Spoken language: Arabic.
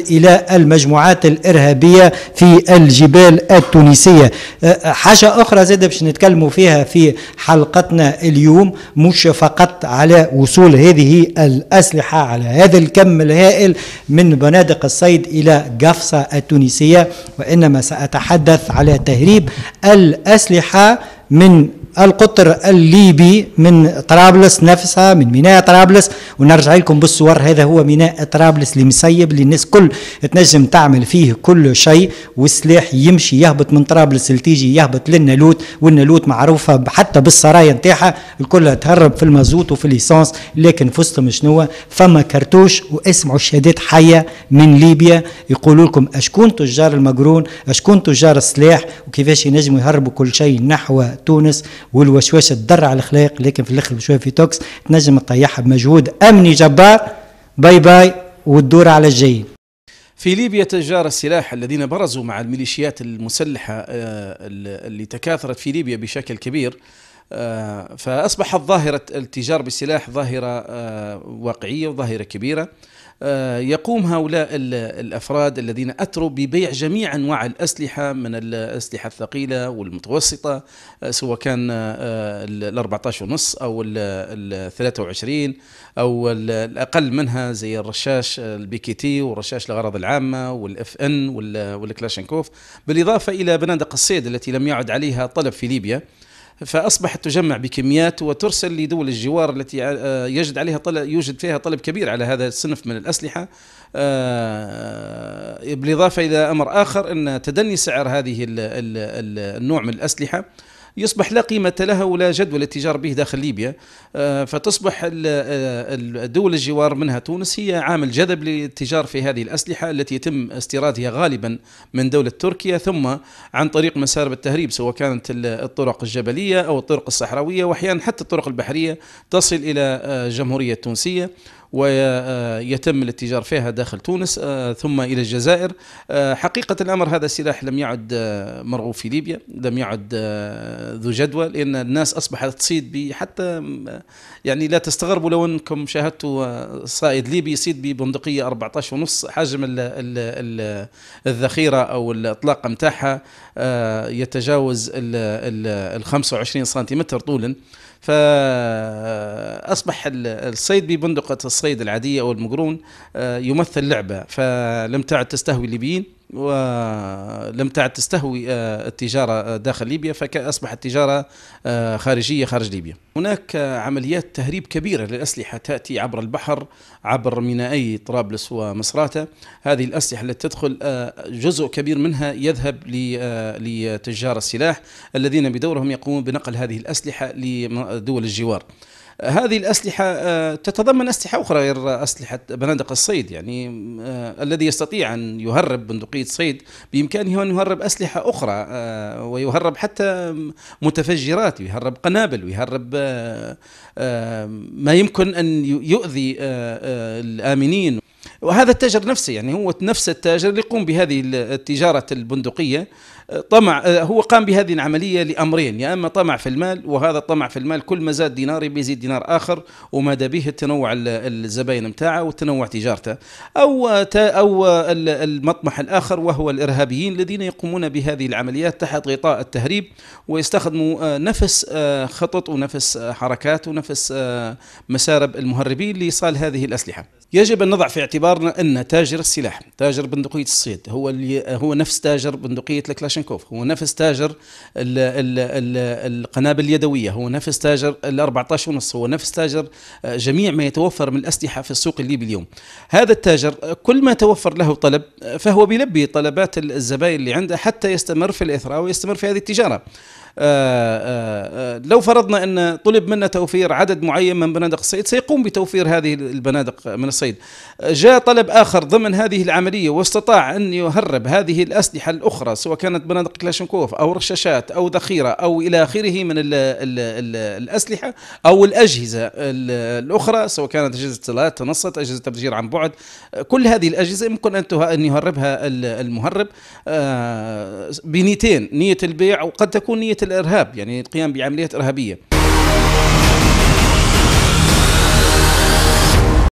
إلى المجموعات الإرهابية في الجبال التونسية أه، أه، حاجة أخرى زاد باش نتكلموا فيها في حلقتنا اليوم مش فقط على وصول هذه الأسلحة على هذا الكم الهائل من بنادق الصيد إلى قفصة التونسية وإنما سأتحدث على تهريب الأسلحة من القطر الليبي من طرابلس نفسها من ميناء طرابلس ونرجع لكم بالصور هذا هو ميناء طرابلس اللي مسيب اللي الناس كل تنجم تعمل فيه كل شيء والسلاح يمشي يهبط من طرابلس لتيجي يهبط للنالوت والنالوت معروفه حتى بالسرايا نتاعها الكل تهرب في المازوت وفي الليسانس لكن في وسطهم شنو فما كرتوش واسمعوا الشهادات حيه من ليبيا يقولوا لكم اشكون تجار المجرون اشكون تجار السلاح وكيفاش ينجموا يهربوا كل شيء نحو تونس تضر تدرع الاخلاق لكن في الاخر بشويه في توكس تنجم تطيحها بمجهود امني جبار باي باي والدور على الجايين في ليبيا تجار السلاح الذين برزوا مع الميليشيات المسلحه آه، اللي تكاثرت في ليبيا بشكل كبير آه، فاصبحت ظاهره التجار بالسلاح ظاهره آه، واقعيه وظاهره كبيره آه، يقوم هؤلاء الافراد الذين اتروا ببيع جميع انواع الاسلحه من الاسلحه الثقيله والمتوسطه آه، سواء كان آه، ال 14 ونص او ال 23 او الاقل منها زي الرشاش البي تي والرشاش الاغراض العامه والاف ان والكلاشنكوف بالاضافه الى بنادق الصيد التي لم يعد عليها طلب في ليبيا فاصبحت تجمع بكميات وترسل لدول الجوار التي آه، يجد عليها طلب يوجد فيها طلب كبير على هذا الصنف من الاسلحه آه، بالاضافه الى امر اخر ان تدني سعر هذه النوع من الاسلحه يصبح لا قيمة لها ولا جدول التجارة به داخل ليبيا آه، فتصبح الدول آه، الجوار منها تونس هي عامل جذب للتجار في هذه الأسلحة التي يتم استيرادها غالبا من دولة تركيا ثم عن طريق مسارب التهريب سواء كانت الطرق الجبلية أو الطرق الصحراوية وأحيانا حتى الطرق البحرية تصل إلى آه، جمهورية تونسية ويتم الاتجار فيها داخل تونس آه، ثم إلى الجزائر آه، حقيقة الأمر هذا السلاح لم يعد آه، مرغوب في ليبيا لم يعد ذو جدوى لأن الناس أصبحت تصيد به حتى يعني لا تستغربوا لو أنكم شاهدتوا صائد ليبي يصيد ببندقية 14 ونص حجم الذخيرة أو الإطلاق متاعها يتجاوز ال 25 سنتيمتر طولا فأصبح الصيد ببندقة الصيد العاديه او المقرون آه، يمثل لعبه فلم تعد تستهوي الليبيين ولم تعد تستهوي آه، التجاره آه، داخل ليبيا فاصبحت تجاره خارجيه خارج ليبيا. هناك عمليات تهريب كبيره للاسلحه تاتي عبر البحر عبر مينائي طرابلس ومصراته، هذه الاسلحه التي تدخل جزء كبير منها يذهب لتجار السلاح الذين بدورهم يقومون بنقل هذه الاسلحه لدول الجوار. هذه الأسلحة آه، تتضمن أسلحة أخرى غير أسلحة بنادق الصيد يعني آه، الذي يستطيع أن يهرب بندقية صيد بإمكانه أن يهرب أسلحة أخرى آه، ويهرب حتى متفجرات ويهرب قنابل ويهرب ما يمكن أن يؤذي الآمنين وهذا التاجر نفسه يعني هو نفس التاجر اللي يقوم بهذه التجارة البندقية طمع آه، هو قام بهذه العملية لأمرين يا أما طمع في المال وهذا الطمع في المال كل ما زاد دينار بيزيد دينار آخر ومدى به التنوع الزباين متاعه وتنوع تجارته أو أو المطمح الآخر وهو الإرهابيين الذين يقومون بهذه العمليات تحت غطاء التهريب ويستخدموا آه، نفس آه، خطط ونفس حركات ونفس مسارب المهربين لإيصال هذه الأسلحة يجب ان نضع في اعتبارنا ان تاجر السلاح، تاجر بندقيه الصيد، هو اللي هو نفس تاجر بندقيه الكلاشينكوف، هو نفس تاجر الـ الـ الـ القنابل اليدويه، هو نفس تاجر ال 14 ونص، هو نفس تاجر آه، جميع ما يتوفر من الاسلحه في السوق الليبي اليوم. هذا التاجر آه، كل ما توفر له طلب آه، فهو بيلبي طلبات الزبائن اللي عنده حتى يستمر في الاثراء ويستمر في هذه التجاره. آه، آه، آه، لو فرضنا أن طلب منا توفير عدد معين من بنادق الصيد سيقوم بتوفير هذه البنادق من الصيد جاء طلب آخر ضمن هذه العملية واستطاع أن يهرب هذه الأسلحة الأخرى سواء كانت بنادق كلاشنكوف أو رشاشات أو ذخيرة أو إلى آخره من الـ الـ الـ الأسلحة أو الأجهزة الأخرى سواء كانت أجهزة اتصالات تنصت أجهزة تفجير عن بعد كل هذه الأجهزة يمكن أن يهربها المهرب بنيتين نية البيع وقد تكون نية الارهاب يعني القيام بعمليات ارهابيه